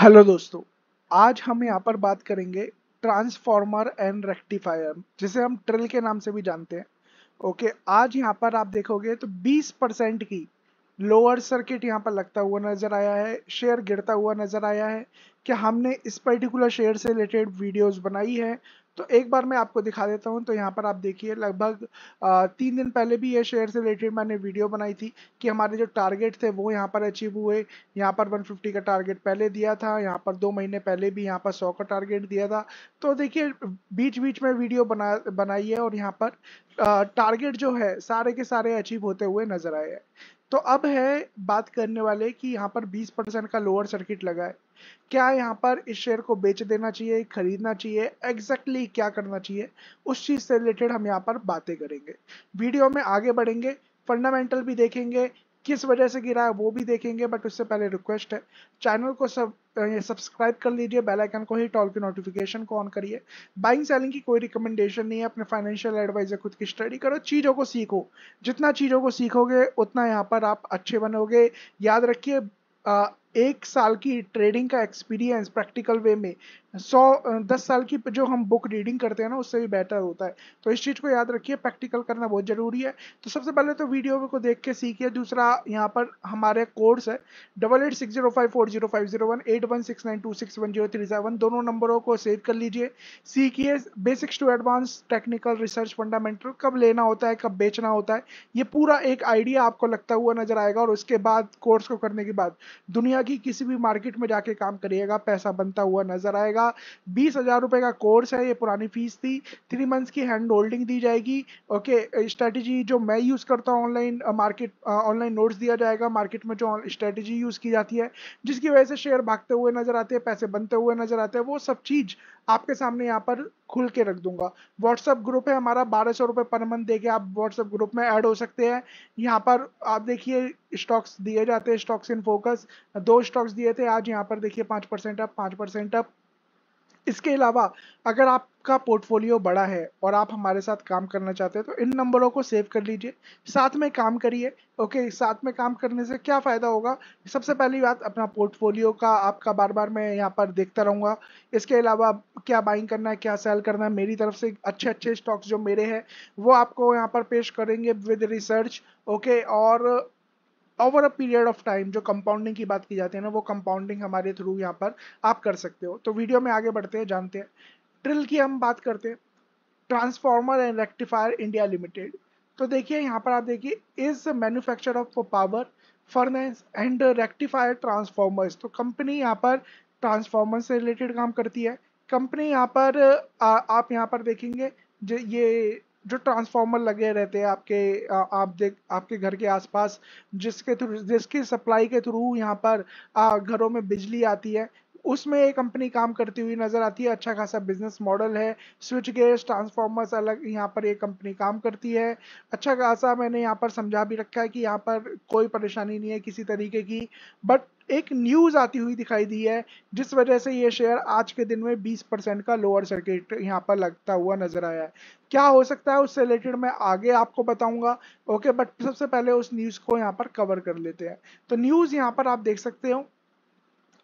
hello दोस्तों आज हम यहाँ पर बात करेंगे ट्रांसफॉर्मर एंड रेक्टिफायर जिसे हम ट्रिल के नाम से भी जानते हैं ओके आज यहाँ पर आप देखोगे तो 20 परसेंट की लोअर सर्किट यहाँ पर लगता हुआ नजर आया है शेयर गिरता हुआ नजर आया है कि हमने इस पर्टिकुलर शेयर से रिलेटेड वीडियोस बनाई है तो एक बार मैं आपको दिखा देता हूँ तो यहाँ पर आप देखिए लगभग तीन दिन पहले भी ये शेयर से रिलेटेड मैंने वीडियो बनाई थी कि हमारे जो टारगेट थे वो यहाँ पर अचीव हुए यहाँ पर 150 का टारगेट पहले दिया था यहाँ पर दो महीने पहले भी यहाँ पर 100 का टारगेट दिया था तो देखिए बीच बीच में वीडियो बना बनाई है और यहाँ पर टारगेट जो है सारे के सारे अचीव होते हुए नजर आए हैं तो अब है बात करने वाले कि यहाँ पर 20 परसेंट का लोअर सर्किट लगा है क्या यहाँ पर इस शेयर को बेच देना चाहिए खरीदना चाहिए एग्जैक्टली exactly क्या करना चाहिए उस चीज से रिलेटेड हम यहाँ पर बातें करेंगे वीडियो में आगे बढ़ेंगे फंडामेंटल भी देखेंगे किस वजह से गिरा है वो भी देखेंगे बट उससे पहले रिक्वेस्ट है चैनल को सब सब्सक्राइब कर लीजिए बेल आइकन को ही टॉल की नोटिफिकेशन को ऑन करिए बाइंग सेलिंग की कोई रिकमेंडेशन नहीं है अपने फाइनेंशियल एडवाइजर खुद की स्टडी करो चीज़ों को सीखो जितना चीज़ों को सीखोगे उतना यहाँ पर आप अच्छे बनोगे याद रखिए एक साल की ट्रेडिंग का एक्सपीरियंस प्रैक्टिकल वे में सौ दस साल की जो हम बुक रीडिंग करते हैं ना उससे भी बेटर होता है तो इस चीज़ को याद रखिए प्रैक्टिकल करना बहुत ज़रूरी है तो सबसे पहले तो वीडियो को देख के सीखिए दूसरा यहाँ पर हमारे कोर्स है double eight six zero five four zero five zero one eight one six nine two six one zero three seven दोनों नंबरों को सेव कर लीजिए सीखिए basics to advance technical research fundamental कब लेना होता है कब बेचना होता है ये पूरा एक आइडिया आपको लगता हुआ नजर आएगा और उसके बाद कोर्स को करने के बाद दुनिया कि किसी भी मार्केट में जाके काम करिएगा पैसा बनता हुआ नजर आएगा बीस हजार रुपए का कोर्स है ये पुरानी फीस थी थ्री मंथ्स की हैंड होल्डिंग दी जाएगी ओके स्ट्रेटजी जो मैं यूज़ करता हूँ ऑनलाइन मार्केट ऑनलाइन नोट्स दिया जाएगा मार्केट में जो स्ट्रैटेजी यूज़ की जाती है जिसकी वजह से शेयर भागते हुए नजर आते हैं पैसे बनते हुए नजर आते हैं वो सब चीज़ आपके सामने यहाँ पर खुल के रख दूंगा व्हाट्सएप ग्रुप है हमारा बारह सौ रुपये पर मंथ देके आप व्हाट्सएप ग्रुप में ऐड हो सकते हैं यहाँ पर आप देखिए स्टॉक्स दिए जाते हैं स्टॉक्स इन फोकस दो स्टॉक्स दिए थे आज यहाँ पर देखिए पाँच परसेंट अप पाँच परसेंट अप इसके अलावा अगर आपका पोर्टफोलियो बड़ा है और आप हमारे साथ काम करना चाहते हैं तो इन नंबरों को सेव कर लीजिए साथ में काम करिए ओके साथ में काम करने से क्या फ़ायदा होगा सबसे पहली बात अपना पोर्टफोलियो का आपका बार बार मैं यहाँ पर देखता रहूँगा इसके अलावा क्या बाइंग करना है क्या सेल करना है मेरी तरफ से अच्छे अच्छे स्टॉक्स जो मेरे हैं वो आपको यहाँ पर पेश करेंगे विद रिसर्च ओके और over a period of time जो कंपाउंडिंग की बात की जाती है ना वो कंपाउंडिंग हमारे थ्रू यहाँ पर आप कर सकते हो तो वीडियो में आगे बढ़ते हैं जानते हैं ट्रिल की हम बात करते हैं transformer and rectifier India limited तो देखिए यहाँ पर आप देखिए is manufacture of power furnace and rectifier transformers तो कंपनी यहाँ पर ट्रांसफॉर्मर से रिलेटेड काम करती है कंपनी यहाँ पर आ, आप यहाँ पर देखेंगे ये जो ट्रांसफार्मर लगे रहते हैं आपके आ, आप देख आपके घर के आसपास जिसके थ्रू जिसकी सप्लाई के थ्रू यहाँ पर आ, घरों में बिजली आती है उसमें ये कंपनी काम करती हुई नज़र आती है अच्छा खासा बिजनेस मॉडल है स्विच गेयर्स ट्रांसफार्मर्स अलग यहाँ पर ये कंपनी काम करती है अच्छा खासा मैंने यहाँ पर समझा भी रखा है कि यहाँ पर कोई परेशानी नहीं है किसी तरीके की बट एक न्यूज़ आती हुई दिखाई दी है जिस वजह से ये शेयर आज के दिन में 20 परसेंट का लोअर सर्किट यहाँ पर लगता हुआ नज़र आया है क्या हो सकता है उससे रिलेटेड मैं आगे आपको बताऊंगा ओके बट सबसे पहले उस न्यूज़ को यहाँ पर कवर कर लेते हैं तो न्यूज़ यहाँ पर आप देख सकते हो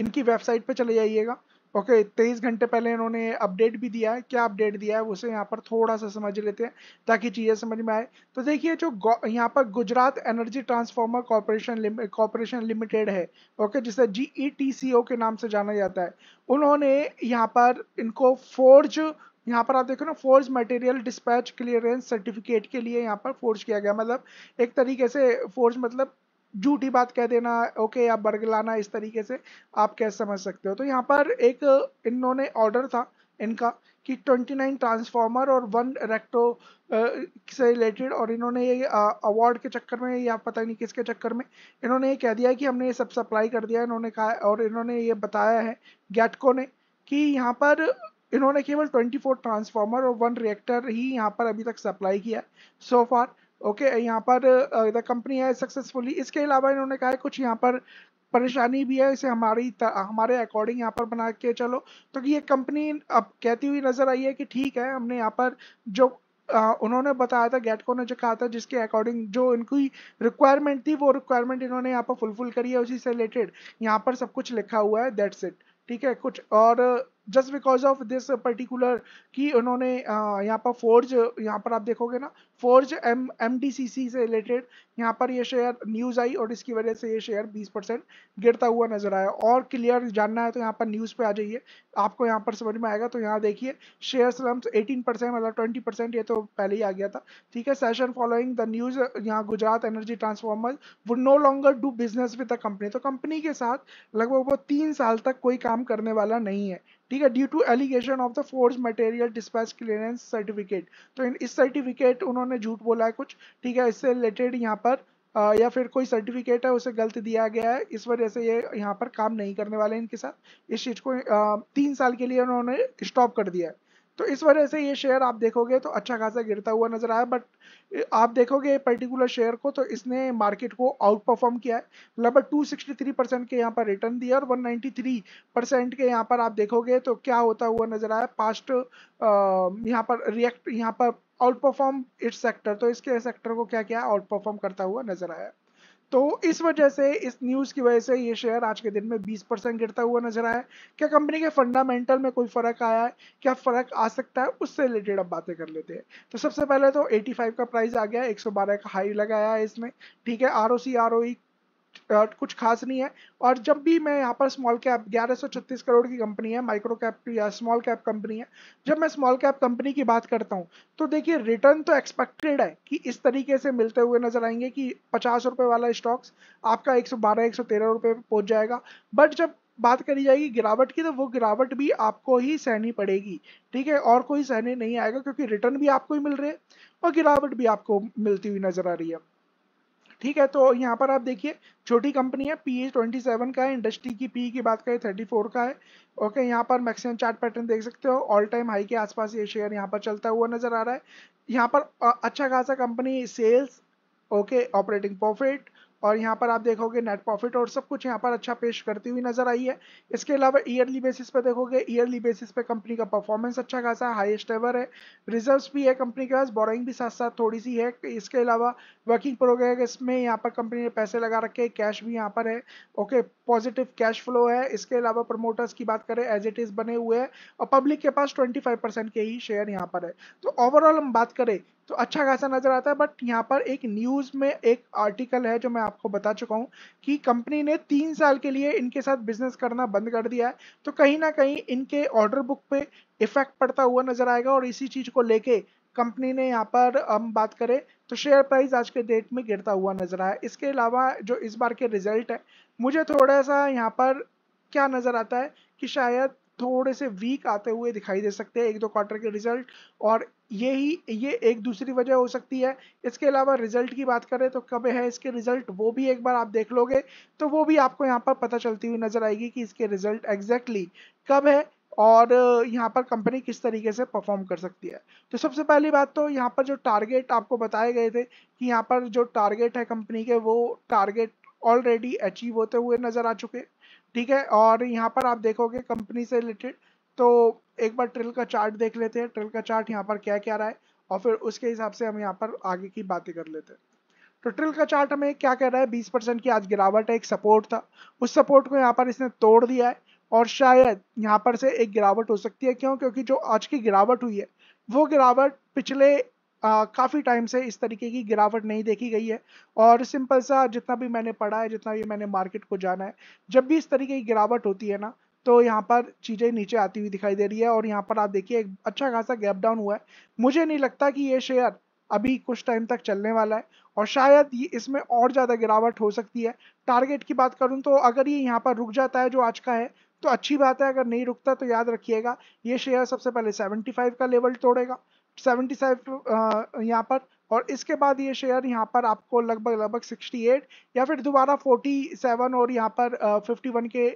इनकी वेबसाइट पर चले जाइएगा ओके तेईस घंटे पहले इन्होंने अपडेट भी दिया है क्या अपडेट दिया है उसे यहाँ पर थोड़ा सा समझ लेते हैं ताकि चीज़ें समझ में आए तो देखिए जो यहाँ पर Gujarat energy transformer corporation corporation limited है ओके जिसे जी ई टी सी ओ के नाम से जाना जाता है उन्होंने यहाँ पर इनको फोर्ज यहाँ पर आप देखो ना forge material dispatch clearance certificate के लिए यहाँ पर फोर्ज किया गया मतलब एक तरीके से फोर्ज मतलब झूठी बात कह देना ओके या बरगलाना इस तरीके से आप क्या समझ सकते हो तो यहाँ पर एक इन्होंने ऑर्डर था इनका कि 29 ट्रांसफार्मर और वन रेक्टो से रिलेटेड और इन्होंने ये अवार्ड के चक्कर में या पता नहीं किसके चक्कर में इन्होंने ये कह दिया कि हमने ये सब सप्लाई कर दिया है इन्होंने कहा और इन्होंने ये बताया है गैटको ने कि यहाँ पर इन्होंने केवल 24 ट्रांसफार्मर और वन रिएक्टर ही यहाँ पर अभी तक सप्लाई किया है सो फार ओके okay, यहाँ पर द कंपनी है सक्सेसफुली इसके अलावा इन्होंने कहा है कुछ यहाँ पर परेशानी भी है इसे हमारी हमारे अकॉर्डिंग यहाँ पर बना के चलो तो कि ये कंपनी अब कहती हुई नजर आई है कि ठीक है हमने यहाँ पर जो आ, uh, उन्होंने बताया था गेटको ने जो कहा था जिसके अकॉर्डिंग जो इनकी रिक्वायरमेंट थी वो रिक्वायरमेंट इन्होंने यहाँ पर फुलफिल करी है उसी से रिलेटेड यहाँ पर सब कुछ लिखा हुआ है दैट्स इट ठीक है कुछ और just because of this particular की उन्होंने यहाँ पर फोर्ज यहाँ पर आप देखोगे ना forge M M D C C से रिलेटेड यहाँ पर ये शेयर न्यूज़ आई और इसकी वजह से ये शेयर 20 परसेंट गिरता हुआ नजर आया और क्लियर जानना है तो यहाँ पर न्यूज़ पे आ जाइए आपको यहाँ पर समझ में आएगा तो यहाँ देखिए शेयर स्लम्स एटीन परसेंट मतलब ट्वेंटी परसेंट ये तो पहले ही आ गया था ठीक है सेशन फॉलोइंग द न्यूज़ यहाँ Gujarat energy transformer would no longer do business with the company तो कंपनी के साथ लगभग वो तीन साल तक कोई काम करने वाला नहीं है ठीक है due to allegation of the force material dispatch clearance certificate तो इन इस सर्टिफिकेट उन्होंने झूठ बोला है कुछ ठीक है इससे रिलेटेड यहाँ पर आ, या फिर कोई सर्टिफिकेट है उसे गलत दिया गया है इस वजह से ये यहाँ पर काम नहीं करने वाले इनके साथ इस चीज़ को आ, तीन साल के लिए उन्होंने स्टॉप कर दिया है तो इस वजह से ये शेयर आप देखोगे तो अच्छा खासा गिरता हुआ नजर आया बट आप देखोगे पर्टिकुलर शेयर को तो इसने मार्केट को आउट परफॉर्म किया है लगभग 263 परसेंट के यहाँ पर रिटर्न दिया और 193 परसेंट के यहाँ पर आप देखोगे तो क्या होता हुआ नजर आया पास्ट यहाँ पर रिएक्ट यहाँ पर आउट परफॉर्म इट्स सेक्टर तो इसके सेक्टर को क्या क्या आउट परफॉर्म करता हुआ नजर आया तो इस वजह से इस न्यूज़ की वजह से ये शेयर आज के दिन में 20 परसेंट गिरता हुआ नजर आया क्या कंपनी के फंडामेंटल में कोई फ़र्क आया है क्या फ़र्क आ सकता है उससे रिलेटेड अब बातें कर लेते हैं तो सबसे पहले तो 85 का प्राइस आ गया 112 का हाई लगाया है इसमें ठीक है R O C R O कुछ खास नहीं है और जब भी मैं यहाँ पर स्मॉल कैप ग्यारह करोड़ की कंपनी है माइक्रो कैप या स्मॉल कैप कंपनी है जब मैं स्मॉल कैप कंपनी की बात करता हूँ तो देखिए रिटर्न तो एक्सपेक्टेड है कि इस तरीके से मिलते हुए नजर आएंगे कि पचास रुपये वाला स्टॉक्स आपका एक सौ बारह एक सौ तेरह रुपये पहुँच जाएगा बट जब बात करी जाएगी गिरावट की तो वो गिरावट भी आपको ही सहनी पड़ेगी ठीक है और कोई सहने नहीं आएगा क्योंकि रिटर्न भी आपको ही मिल रहे हैं और गिरावट भी आपको मिलती हुई नजर आ रही है ठीक है तो यहाँ पर आप देखिए छोटी कंपनी है पी ए ट्वेंटी सेवन का है इंडस्ट्री की पी की बात करें थर्टी फोर का है ओके यहाँ पर मैक्सिमम चार्ट पैटर्न देख सकते हो ऑल टाइम हाई के आसपास ये शेयर यहाँ पर चलता हुआ नजर आ रहा है यहाँ पर अच्छा खासा company sales okay operating profit और यहाँ पर आप देखोगे नेट प्रॉफिट और सब कुछ यहाँ पर अच्छा पेश करती हुई नजर आई है इसके अलावा ईयरली बेसिस पे देखोगे ईयरली बेसिस पे कंपनी का परफॉर्मेंस अच्छा खासा हाईएस्ट एवर है रिजर्व्स भी है कंपनी के पास बोरिंग भी साथ साथ थोड़ी सी है इसके अलावा वर्किंग प्रोग्रेस में यहाँ पर कंपनी ने पैसे लगा रखे हैं कैश भी यहाँ पर है ओके पॉजिटिव कैश फ्लो है इसके अलावा प्रमोटर्स की बात करें एज इट इज बने हुए हैं और पब्लिक के पास ट्वेंटी के ही शेयर यहाँ पर है तो ओवरऑल हम बात करें तो अच्छा खासा नज़र आता है बट यहाँ पर एक न्यूज़ में एक आर्टिकल है जो मैं आपको बता चुका हूँ कि कंपनी ने तीन साल के लिए इनके साथ बिजनेस करना बंद कर दिया है तो कहीं ना कहीं इनके ऑर्डर बुक पे इफेक्ट पड़ता हुआ नज़र आएगा और इसी चीज़ को लेके कंपनी ने यहाँ पर हम बात करें तो शेयर प्राइस आज के डेट में गिरता हुआ नज़र आया इसके अलावा जो इस बार के रिजल्ट है मुझे थोड़ा सा यहाँ पर क्या नज़र आता है कि शायद थोड़े से वीक आते हुए दिखाई दे सकते हैं एक दो क्वार्टर के रिजल्ट और ये ही ये एक दूसरी वजह हो सकती है इसके अलावा रिजल्ट की बात करें तो कब है इसके रिजल्ट वो भी एक बार आप देख लोगे तो वो भी आपको यहाँ पर पता चलती हुई नजर आएगी कि इसके रिजल्ट एग्जैक्टली कब है और यहाँ पर कंपनी किस तरीके से परफॉर्म कर सकती है तो सबसे पहली बात तो यहाँ पर जो टारगेट आपको बताए गए थे कि यहाँ पर जो टारगेट है कंपनी के वो टारगेट ऑलरेडी अचीव होते हुए नज़र आ चुके ठीक है और यहाँ पर आप देखोगे कंपनी से रिलेटेड तो एक बार ट्रिल का चार्ट देख लेते हैं ट्रिल का चार्ट यहाँ पर क्या क्या रहा है और फिर उसके हिसाब से हम यहाँ पर आगे की बातें कर लेते हैं तो ट्रिल का चार्ट हमें क्या कह रहा है 20 परसेंट की आज गिरावट है एक सपोर्ट था उस सपोर्ट को यहाँ पर इसने तोड़ दिया है और शायद यहाँ पर से एक गिरावट हो सकती है क्यों क्योंकि जो आज की गिरावट हुई है वो गिरावट पिछले काफ़ी टाइम से इस तरीके की गिरावट नहीं देखी गई है और सिंपल सा जितना भी मैंने पढ़ा है जितना भी मैंने मार्केट को जाना है जब भी इस तरीके की गिरावट होती है ना तो यहाँ पर चीज़ें नीचे आती हुई दिखाई दे रही है और यहाँ पर आप देखिए एक अच्छा खासा गैप डाउन हुआ है मुझे नहीं लगता कि ये शेयर अभी कुछ टाइम तक चलने वाला है और शायद ये इसमें और ज़्यादा गिरावट हो सकती है टारगेट की बात करूँ तो अगर ये यहाँ पर रुक जाता है जो आज का है तो अच्छी बात है अगर नहीं रुकता तो याद रखिएगा ये शेयर सबसे पहले 75 का लेवल तोड़ेगा सेवेंटी सेवन यहाँ पर और इसके बाद ये शेयर यहाँ पर आपको लगभग लगभग 68 या फिर दोबारा 47 और यहाँ पर uh, 51 के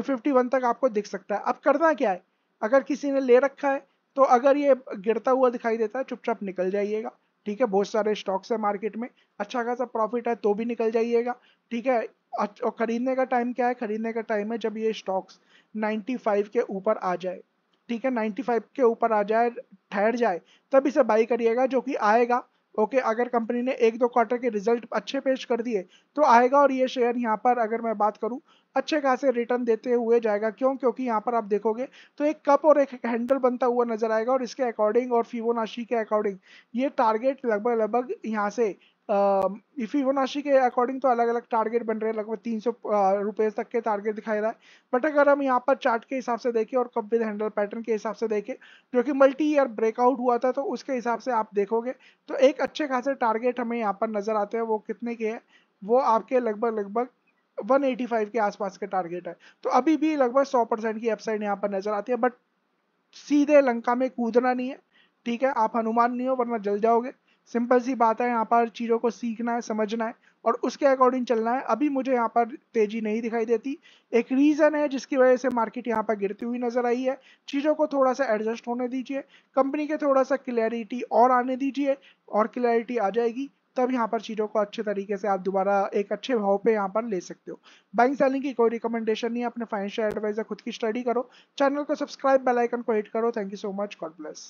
51 तक आपको दिख सकता है अब करना क्या है अगर किसी ने ले रखा है तो अगर ये गिरता हुआ दिखाई देता है चुपचाप निकल जाइएगा ठीक है बहुत सारे स्टॉक्स है मार्केट में अच्छा खासा प्रॉफिट है तो भी निकल जाइएगा ठीक है और खरीदने का टाइम क्या है खरीदने का टाइम है जब ये स्टॉक्स 95 के ऊपर आ जाए ठीक है 95 के ऊपर आ जाए ठहर जाए तब इसे बाई करिएगा जो कि आएगा ओके okay, अगर कंपनी ने एक दो क्वार्टर के रिजल्ट अच्छे पेश कर दिए तो आएगा और ये शेयर यहाँ पर अगर मैं बात करूँ अच्छे खासे रिटर्न देते हुए जाएगा क्यों क्योंकि यहाँ पर आप देखोगे तो एक कप और एक हैंडल बनता हुआ नजर आएगा और इसके अकॉर्डिंग और फिवोनाशी के अकॉर्डिंग ये टारगेट लगभग लगभग यहाँ से इफीवोनाशी के अकॉर्डिंग तो अलग अलग टारगेट बन रहे हैं लगभग तीन सौ रुपये तक के टारगेट दिखाई रहा है बट अगर हम यहाँ पर चार्ट के हिसाब से देखें और कब विद हैंडल पैटर्न के हिसाब से देखें जो कि मल्टी ईयर ब्रेकआउट हुआ था तो उसके हिसाब से आप देखोगे तो एक अच्छे खासे टारगेट हमें यहाँ पर नज़र आते हैं वो कितने के हैं वो आपके लगभग लगभग 185 के आसपास के टारगेट है तो अभी भी लगभग 100 परसेंट की अपसाइड यहाँ पर नज़र आती है बट सीधे लंका में कूदना नहीं है ठीक है आप हनुमान नहीं हो वरना जल जाओगे सिंपल सी बात है यहाँ पर चीज़ों को सीखना है समझना है और उसके अकॉर्डिंग चलना है अभी मुझे यहाँ पर तेजी नहीं दिखाई देती एक रीज़न है जिसकी वजह से मार्केट यहाँ पर गिरती हुई नज़र आई है चीज़ों को थोड़ा सा एडजस्ट होने दीजिए कंपनी के थोड़ा सा क्लैरिटी और आने दीजिए और क्लैरिटी आ जाएगी तब यहाँ पर चीज़ों को अच्छे तरीके से आप दोबारा एक अच्छे भाव पे यहाँ पर ले सकते हो बाइंग सेलिंग की कोई रिकमेंडेशन नहीं है अपने फाइनेंशियल एडवाइजर खुद की स्टडी करो चैनल को सब्सक्राइब बेल आइकन को हिट करो thank you so much God bless